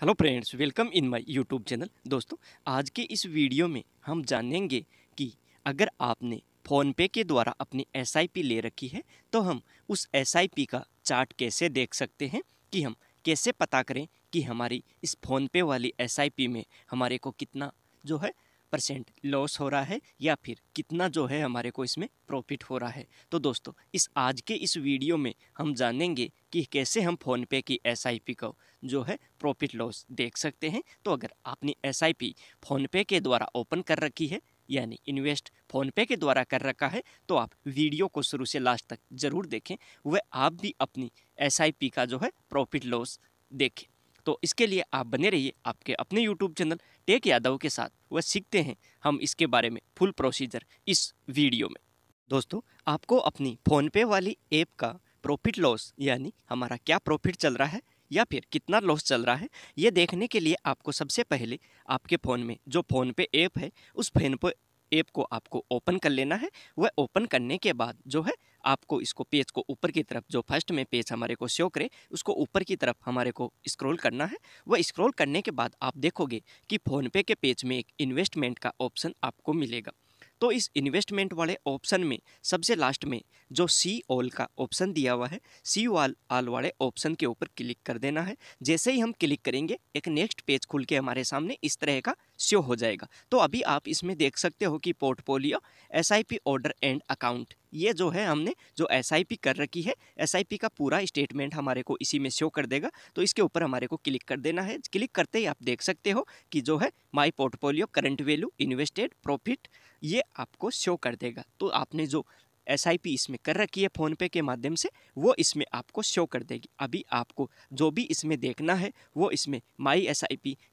hello friends welcome in my YouTube channel दोस्तों आज के इस वीडियो में हम जानेंगे कि अगर आपने फ़ोनपे के द्वारा अपनी एसआईपी ले रखी है तो हम उस एसआईपी का चार्ट कैसे देख सकते हैं कि हम कैसे पता करें कि हमारी इस फ़ोनपे वाली एसआईपी में हमारे को कितना जो है परसेंट लॉस हो रहा है या फिर कितना जो है हमारे को इसमें प्रॉफिट हो रहा है तो दोस्तों इस आज के इस वीडियो में हम जानेंगे कि कैसे हम फ़ोनपे की एस को जो है प्रॉफिट लॉस देख सकते हैं तो अगर आपने एस आई पी फ़ोनपे के द्वारा ओपन कर रखी है यानी इन्वेस्ट फ़ोनपे के द्वारा कर रखा है तो आप वीडियो को शुरू से लास्ट तक ज़रूर देखें वह आप भी अपनी एस का जो है प्रॉफिट लॉस देखें तो इसके लिए आप बने रहिए आपके अपने यूट्यूब चैनल टेक यादव के साथ वह सीखते हैं हम इसके बारे में फुल प्रोसीजर इस वीडियो में दोस्तों आपको अपनी फ़ोनपे वाली ऐप का प्रॉफिट लॉस यानी हमारा क्या प्रॉफिट चल रहा है या फिर कितना लॉस चल रहा है ये देखने के लिए आपको सबसे पहले आपके फ़ोन में जो फ़ोनपे ऐप है उस फोन पे ऐप को आपको ओपन कर लेना है वह ओपन करने के बाद जो है आपको इसको पेज को ऊपर की तरफ जो फर्स्ट में पेज हमारे को शो करे उसको ऊपर की तरफ हमारे को स्क्रॉल करना है वह स्क्रॉल करने के बाद आप देखोगे कि फ़ोनपे के पेज में एक इन्वेस्टमेंट का ऑप्शन आपको मिलेगा तो इस इन्वेस्टमेंट वाले ऑप्शन में सबसे लास्ट में जो सी ऑल का ऑप्शन दिया हुआ है सी ऑल ऑल वाले ऑप्शन के ऊपर क्लिक कर देना है जैसे ही हम क्लिक करेंगे एक नेक्स्ट पेज खुल के हमारे सामने इस तरह का शो हो जाएगा तो अभी आप इसमें देख सकते हो कि portfolio S I P order and account ये जो है हमने जो एस कर रखी है एस का पूरा स्टेटमेंट हमारे को इसी में शो कर देगा तो इसके ऊपर हमारे को क्लिक कर देना है क्लिक करते ही आप देख सकते हो कि जो है my portfolio current value invested profit ये आपको शो कर देगा तो आपने जो एस इसमें कर रखी है फ़ोनपे के माध्यम से वो इसमें आपको शो कर देगी अभी आपको जो भी इसमें देखना है वो इसमें माई एस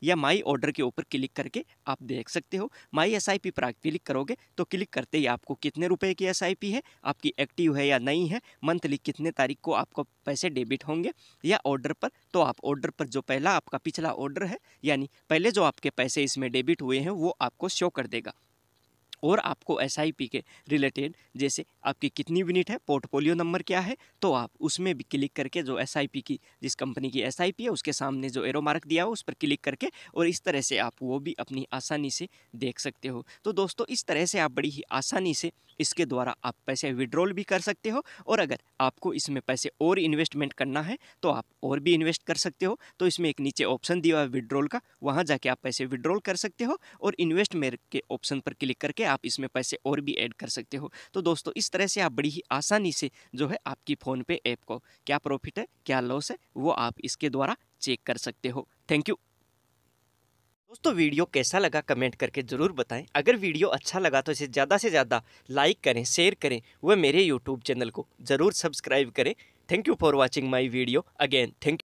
या माई ऑर्डर के ऊपर क्लिक करके आप देख सकते हो माई एस आई पी पर आप क्लिक करोगे तो क्लिक करते ही आपको कितने रुपए की एस है आपकी एक्टिव है या नहीं है मंथली कितने तारीख को आपको पैसे डेबिट होंगे या ऑर्डर पर तो आप ऑर्डर पर जो पहला आपका पिछला ऑर्डर है यानी पहले जो आपके पैसे इसमें डेबिट हुए हैं वो आपको शो कर देगा और आपको एस के रिलेटेड जैसे आपकी कितनी यूनिट है पोर्टफोलियो नंबर क्या है तो आप उसमें भी क्लिक करके जो एस की जिस कंपनी की एस है उसके सामने जो एरो मार्क दिया हो उस पर क्लिक करके और इस तरह से आप वो भी अपनी आसानी से देख सकते हो तो दोस्तों इस तरह से आप बड़ी ही आसानी से इसके द्वारा आप पैसे विड्रॉल भी कर सकते हो और अगर आपको इसमें पैसे और इन्वेस्टमेंट करना है तो आप और भी इन्वेस्ट कर सकते हो तो इसमें एक नीचे ऑप्शन दिया है विड्रॉल का वहाँ जाके आप पैसे विड्रॉल कर सकते हो और इन्वेस्टमेंट के ऑप्शन पर क्लिक करके आप इसमें पैसे और भी ऐड कर सकते हो तो दोस्तों इस तरह से आप बड़ी ही आसानी से जो है आपकी फ़ोन पे ऐप को क्या प्रॉफिट है क्या लॉस है वो आप इसके द्वारा चेक कर सकते हो थैंक यू दोस्तों वीडियो कैसा लगा कमेंट करके ज़रूर बताएं अगर वीडियो अच्छा लगा तो इसे ज़्यादा से ज़्यादा लाइक करें शेयर करें वह मेरे यूट्यूब चैनल को ज़रूर सब्सक्राइब करें thank you for watching my video again thank